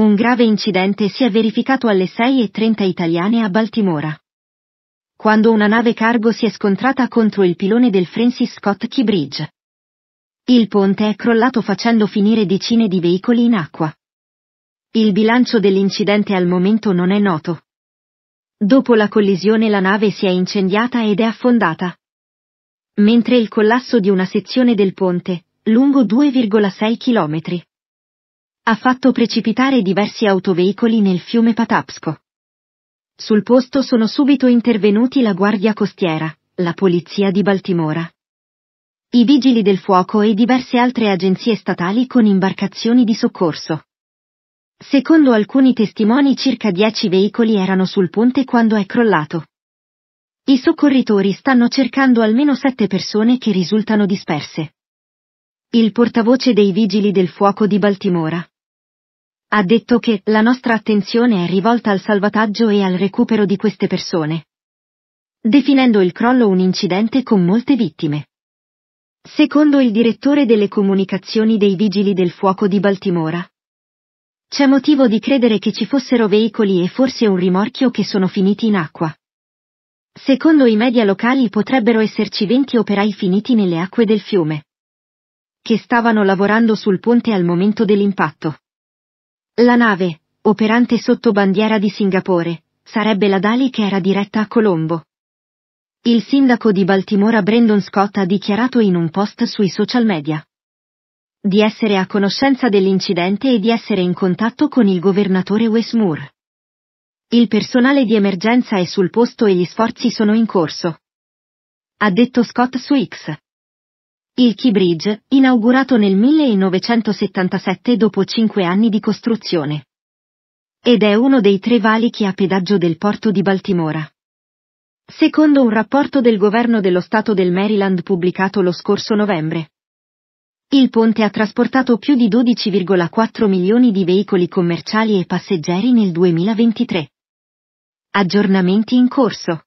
Un grave incidente si è verificato alle 6.30 italiane a Baltimora. Quando una nave cargo si è scontrata contro il pilone del Francis Scott Key Bridge. Il ponte è crollato facendo finire decine di veicoli in acqua. Il bilancio dell'incidente al momento non è noto. Dopo la collisione la nave si è incendiata ed è affondata. Mentre il collasso di una sezione del ponte, lungo 2,6 km, ha fatto precipitare diversi autoveicoli nel fiume Patapsco. Sul posto sono subito intervenuti la Guardia Costiera, la Polizia di Baltimora, i Vigili del Fuoco e diverse altre agenzie statali con imbarcazioni di soccorso. Secondo alcuni testimoni circa dieci veicoli erano sul ponte quando è crollato. I soccorritori stanno cercando almeno sette persone che risultano disperse. Il portavoce dei Vigili del Fuoco di Baltimora, ha detto che la nostra attenzione è rivolta al salvataggio e al recupero di queste persone, definendo il crollo un incidente con molte vittime. Secondo il direttore delle comunicazioni dei Vigili del Fuoco di Baltimora, c'è motivo di credere che ci fossero veicoli e forse un rimorchio che sono finiti in acqua. Secondo i media locali potrebbero esserci 20 operai finiti nelle acque del fiume, che stavano lavorando sul ponte al momento dell'impatto. La nave, operante sotto bandiera di Singapore, sarebbe la Dali che era diretta a Colombo. Il sindaco di Baltimora Brandon Scott ha dichiarato in un post sui social media di essere a conoscenza dell'incidente e di essere in contatto con il governatore Wes Moore. Il personale di emergenza è sul posto e gli sforzi sono in corso. Ha detto Scott su X. Il Key Bridge, inaugurato nel 1977 dopo cinque anni di costruzione. Ed è uno dei tre valichi a pedaggio del porto di Baltimora. Secondo un rapporto del governo dello Stato del Maryland pubblicato lo scorso novembre. Il ponte ha trasportato più di 12,4 milioni di veicoli commerciali e passeggeri nel 2023. Aggiornamenti in corso.